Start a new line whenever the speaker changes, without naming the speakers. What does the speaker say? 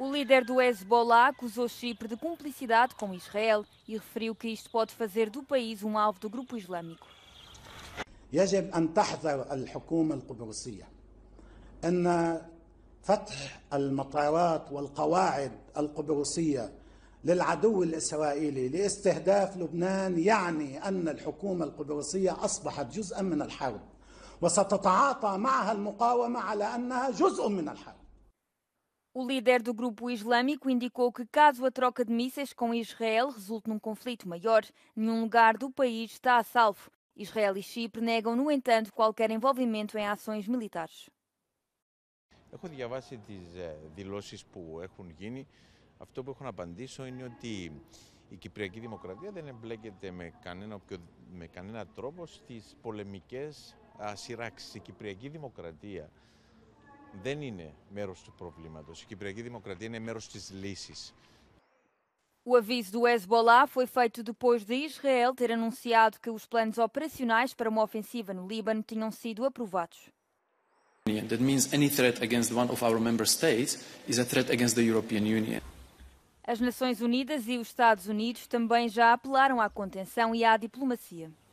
O líder do Hezbollah acusou Chipre de cumplicidade com Israel e referiu que isto pode fazer do país um alvo do grupo islâmico.
يجب أن تحذر الحكومة القبرصية أن فتح المطارات والقواعد القبرصية للعدو الإسرائيلي لاستهداف لبنان يعني أن الحكومة القبرصية أصبحت جزءا من الحرب وستتعاطى معها المقاومة على أنها جزء من الحرب
O líder do grupo islâmico indicou que, caso a troca de mísseis com Israel resulte num conflito maior, nenhum lugar do país está a salvo. Israel e Chipre negam, no entanto, qualquer envolvimento em ações militares.
Έχω διαβάσει τις δηλώσεις που έχουν γίνει. Αυτό που έχω να απαντήσω είναι ότι η Κυπριακή Δημοκρατία δεν εμπλέκεται με κανένα, με κανένα τρόπο στις πολεμικές σειράξεις. Η Κυπριακή Δημοκρατία δεν είναι μέρος του προβλήματος. Η Κυπριακή Δημοκρατία είναι μέρος της λύσης.
O aviso do Hezbollah foi feito depois de Israel ter anunciado que os planos operacionais para uma ofensiva no Líbano tinham sido aprovados.
That means any threat against one of our member states is a threat against the European Union.
As Nações Unidas e os Estados Unidos também já apelaram à contenção e à diplomacia.